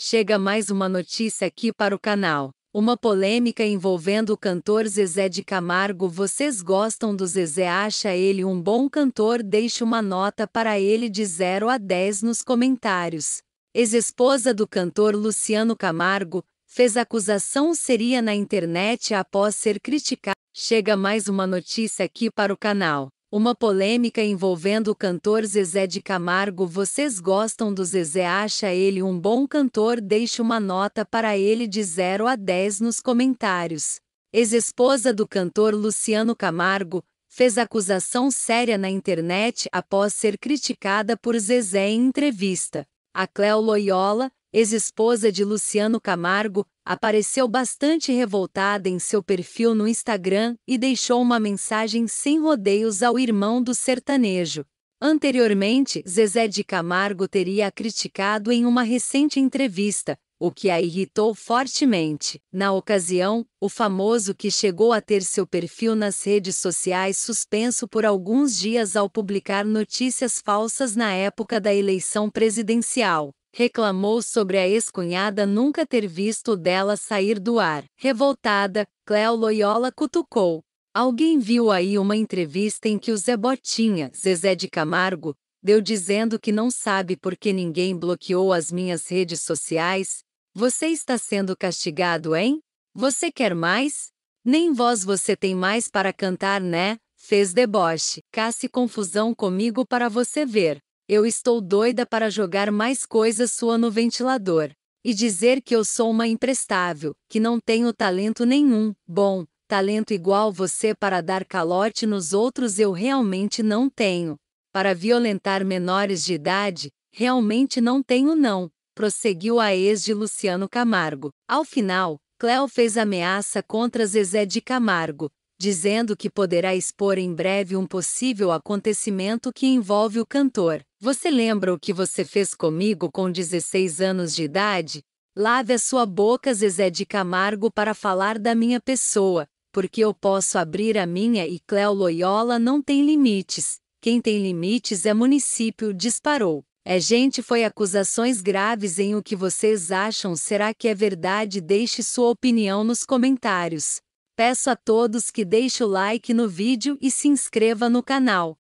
Chega mais uma notícia aqui para o canal. Uma polêmica envolvendo o cantor Zezé de Camargo. Vocês gostam do Zezé? Acha ele um bom cantor? Deixe uma nota para ele de 0 a 10 nos comentários. Ex-esposa do cantor Luciano Camargo fez acusação seria na internet após ser criticada. Chega mais uma notícia aqui para o canal. Uma polêmica envolvendo o cantor Zezé de Camargo. Vocês gostam do Zezé? Acha ele um bom cantor? Deixe uma nota para ele de 0 a 10 nos comentários. Ex-esposa do cantor Luciano Camargo fez acusação séria na internet após ser criticada por Zezé em entrevista. A Cléo Loyola, ex-esposa de Luciano Camargo, apareceu bastante revoltada em seu perfil no Instagram e deixou uma mensagem sem rodeios ao irmão do sertanejo. Anteriormente, Zezé de Camargo teria a criticado em uma recente entrevista, o que a irritou fortemente. Na ocasião, o famoso que chegou a ter seu perfil nas redes sociais suspenso por alguns dias ao publicar notícias falsas na época da eleição presidencial reclamou sobre a ex-cunhada nunca ter visto dela sair do ar. Revoltada, Cléo Loyola cutucou. Alguém viu aí uma entrevista em que o Zé Botinha, Zezé de Camargo, deu dizendo que não sabe por que ninguém bloqueou as minhas redes sociais? Você está sendo castigado, hein? Você quer mais? Nem voz você tem mais para cantar, né? Fez deboche. Casse confusão comigo para você ver. Eu estou doida para jogar mais coisa sua no ventilador. E dizer que eu sou uma imprestável, que não tenho talento nenhum. Bom, talento igual você para dar calote nos outros eu realmente não tenho. Para violentar menores de idade, realmente não tenho não, prosseguiu a ex de Luciano Camargo. Ao final, Cléo fez ameaça contra Zezé de Camargo, dizendo que poderá expor em breve um possível acontecimento que envolve o cantor. Você lembra o que você fez comigo com 16 anos de idade? Lave a sua boca, Zezé de Camargo, para falar da minha pessoa, porque eu posso abrir a minha e Cléo Loyola não tem limites. Quem tem limites é município, disparou. É gente foi acusações graves em o que vocês acham será que é verdade deixe sua opinião nos comentários. Peço a todos que deixe o like no vídeo e se inscreva no canal.